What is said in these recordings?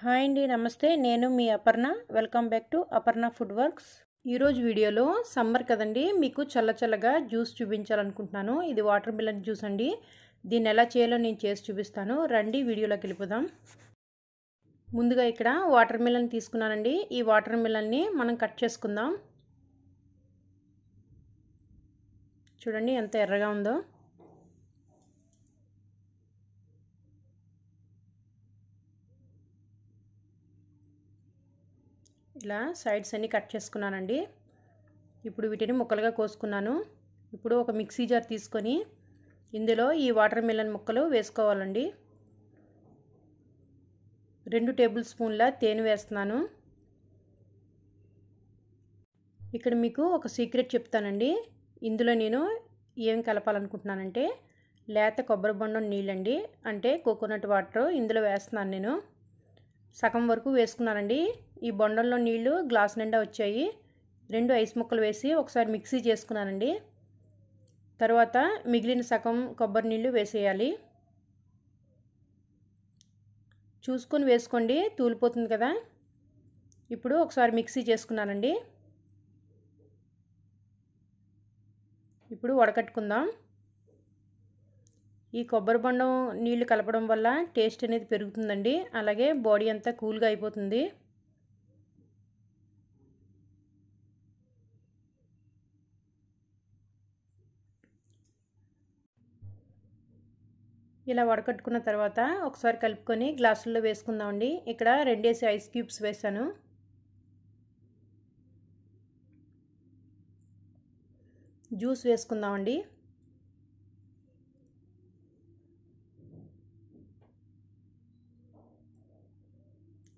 hi అండి నమస్తే నేను మీ Aparna welcome back to Aparna food works ఈరోజు వీడియోలో సమ్మర్ కదండి మీకు చల్ల చల్లగా జ్యూస్ చూపించాలనుకుంటున్నాను ఇది వాటర్ మిలన్ జ్యూస్ అండి దీన్ని ఎలా చేయాలో నేను చేసి చూపిస్తాను రండి వీడియోలోకి వెళ్ళిపోదాం ముందుగా ఇక్కడ వాటర్ మిలన్ తీసుకున్నానండి ఈ వాటర్ మిలన్ని మనం కట్ చేసుకుందాం చూడండి ఎంత ఎర్రగా ఉందో ఇలా సైడ్స్ అన్నీ కట్ చేసుకున్నానండి ఇప్పుడు వీటిని ముక్కలుగా కోసుకున్నాను ఇప్పుడు ఒక మిక్సీ జార్ తీసుకొని ఇందులో ఈ వాటర్ మిలన్ ముక్కలు వేసుకోవాలండి రెండు టేబుల్ స్పూన్ల తేనె వేస్తున్నాను ఇక్కడ మీకు ఒక సీక్రెట్ చెప్తానండి ఇందులో నేను ఏం కలపాలనుకుంటున్నానంటే లేత కొబ్బరి బొండం నీళ్ళండి అంటే కోకోనట్ వాటర్ ఇందులో వేస్తున్నాను నేను సగం వరకు వేసుకున్నానండి ఈ బొండంలో నీళ్లు గ్లాస్ నిండా వచ్చాయి రెండు ఐస్ ముక్కలు వేసి ఒకసారి మిక్సీ చేసుకున్నానండి తర్వాత మిగిలిన సగం కొబ్బరి నీళ్ళు వేసేయాలి చూసుకొని వేసుకోండి తూలిపోతుంది కదా ఇప్పుడు ఒకసారి మిక్సీ చేసుకున్నానండి ఇప్పుడు వడకట్టుకుందాం ఈ కొబ్బరి బొండం నీళ్ళు కలపడం వల్ల టేస్ట్ అనేది పెరుగుతుందండి అలాగే బాడీ అంతా కూల్గా అయిపోతుంది ఇలా వడకట్టుకున్న తర్వాత ఒకసారి కలుపుకొని గ్లాసుల్లో వేసుకుందామండి ఇక్కడ రెండేసి ఐస్ క్యూబ్స్ వేసాను జ్యూస్ వేసుకుందామండి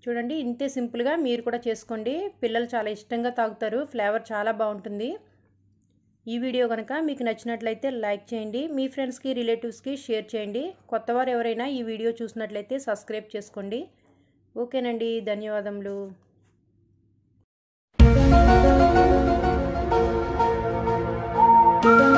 చూడండి ఇంతే సింపుల్గా మీరు కూడా చేసుకోండి పిల్లలు చాలా ఇష్టంగా తాగుతారు ఫ్లేవర్ చాలా బాగుంటుంది ఈ వీడియో కనుక మీకు నచ్చినట్లయితే లైక్ చేయండి మీ ఫ్రెండ్స్కి రిలేటివ్స్కి షేర్ చేయండి కొత్తవారు ఎవరైనా ఈ వీడియో చూసినట్లయితే సబ్స్క్రైబ్ చేసుకోండి ఓకేనండి ధన్యవాదములు